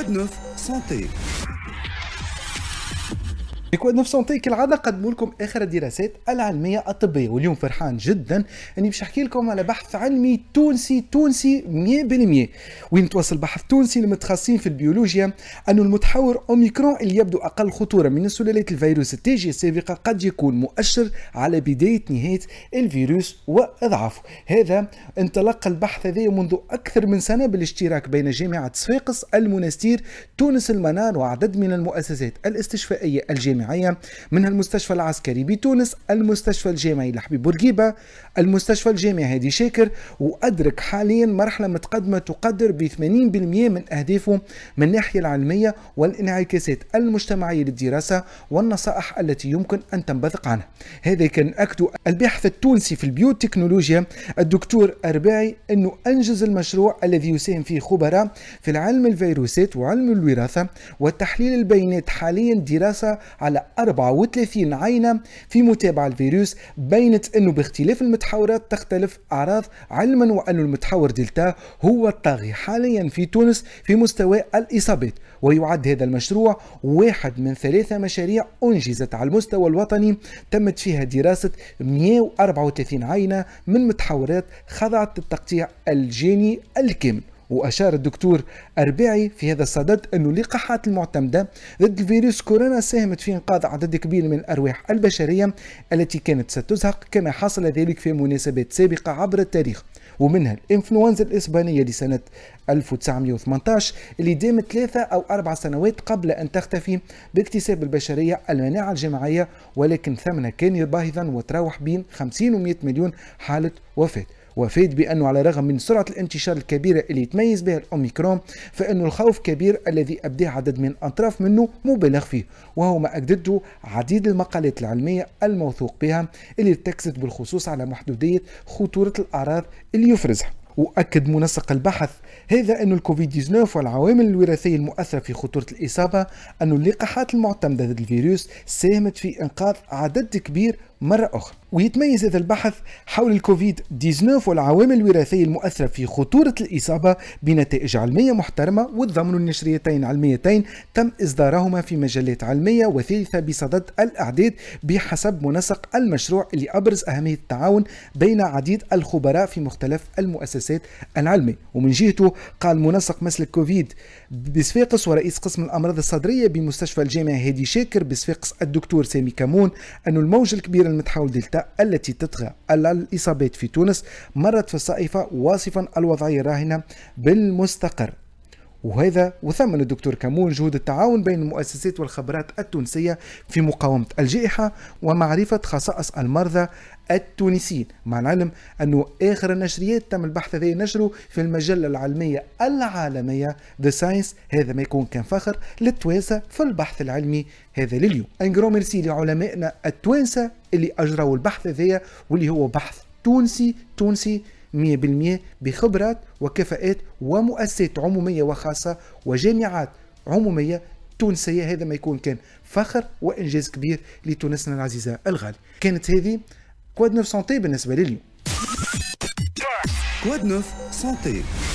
9 Santé. ليكواد اوف سونتي كالعاده قدموا لكم اخر الدراسات العلميه الطبيه واليوم فرحان جدا اني باش احكي لكم على بحث علمي تونسي تونسي 100% وين توصل بحث تونسي للمتخصصين في البيولوجيا أن المتحور اوميكرون اللي يبدو اقل خطوره من سلالات الفيروس التاجي السابقه قد يكون مؤشر على بدايه نهايه الفيروس واضعافه هذا انطلق البحث هذا منذ اكثر من سنه بالاشتراك بين جامعه صفاقس المنستير تونس المنار وعدد من المؤسسات الاستشفائيه الجامعيه الجامعية منها المستشفى العسكري بتونس المستشفى الجامعي لحبيب بورقيبة المستشفى الجامعي هادي شاكر وأدرك حاليا مرحلة متقدمة تقدر ب 80% من أهدافه من الناحية العلمية والانعكاسات المجتمعية للدراسة والنصائح التي يمكن أن تنبثق عنها هذا كان أكد الباحث التونسي في البيوتكنولوجيا الدكتور أرباعي أنه أنجز المشروع الذي يساهم فيه خبراء في العلم الفيروسات وعلم الوراثة وتحليل البيانات حاليا دراسة على 34 عينة في متابعة الفيروس بينت أنه باختلاف المتحورات تختلف أعراض علما وأن المتحور دلتا هو الطاغي حاليا في تونس في مستوى الإصابات ويعد هذا المشروع واحد من ثلاثة مشاريع أنجزت على المستوى الوطني تمت فيها دراسة 134 عينة من متحورات خضعت للتقطيع الجيني الكامل وأشار الدكتور أرباعي في هذا الصدد انه اللقاحات المعتمدة ضد الفيروس كورونا ساهمت في إنقاذ عدد كبير من الأرواح البشرية التي كانت ستزهق كما حصل ذلك في مناسبات سابقة عبر التاريخ ومنها الإنفلونزا الإسبانية لسنة 1918 اللي دامت ثلاثة أو أربع سنوات قبل أن تختفي باكتساب البشرية المناعة الجماعية ولكن ثمنها كان باهظا وتراوح بين 50 و 100 مليون حالة وفاة وفيد بأنه على الرغم من سرعة الانتشار الكبيرة اللي يتميز بها الأوميكرون فإنه الخوف كبير الذي أبدي عدد من الأطراف منه مبالغ فيه وهو ما أكدته عديد المقالات العلمية الموثوق بها اللي ارتكزت بالخصوص على محدودية خطورة الأعراض اللي يفرزها وأكد منسق البحث هذا أن الكوفيد 19 والعوامل الوراثية المؤثرة في خطورة الإصابة أن اللقاحات المعتمدة ضد الفيروس ساهمت في إنقاذ عدد كبير مرة أخرى ويتميز هذا البحث حول الكوفيد 19 والعوامل الوراثية المؤثرة في خطورة الإصابة بنتائج علمية محترمة والضمن النشريتين علميتين تم إصدارهما في مجلات علمية وثالثة بصدد الأعداد بحسب منسق المشروع اللي أبرز أهمية التعاون بين عديد الخبراء في مختلف المؤسسات العلمية ومن جهته قال منسق مسلك كوفيد بصفاقس ورئيس قسم الأمراض الصدرية بمستشفى الجامعة هادي شاكر بصفاقس الدكتور سامي كمون أن الموجة الكبيرة المتحول دلتا التي تطغى على الإصابات في تونس مرت في الصحيفة واصفا الوضعية الراهنة بالمستقر وهذا وثمن الدكتور كامون جهود التعاون بين المؤسسات والخبرات التونسية في مقاومة الجائحة ومعرفة خصائص المرضى التونسيين مع العلم أنه آخر النشريات تم البحث هذا نشره في المجلة العلمية العالمية The Science هذا ما يكون كان فخر للتوانسة في البحث العلمي هذا لليوم انجرو ميرسي لعلمائنا التوانسة اللي أجروا البحث هذا واللي هو بحث تونسي تونسي 100% بخبرات وكفاءات ومؤسسات عمومية وخاصة وجامعات عمومية تونسية هذا ما يكون كان فخر وإنجاز كبير لتونسنا العزيزة الغالي كانت هذه كواد نوف سونتي بالنسبة لليوم كواد نوف سنتي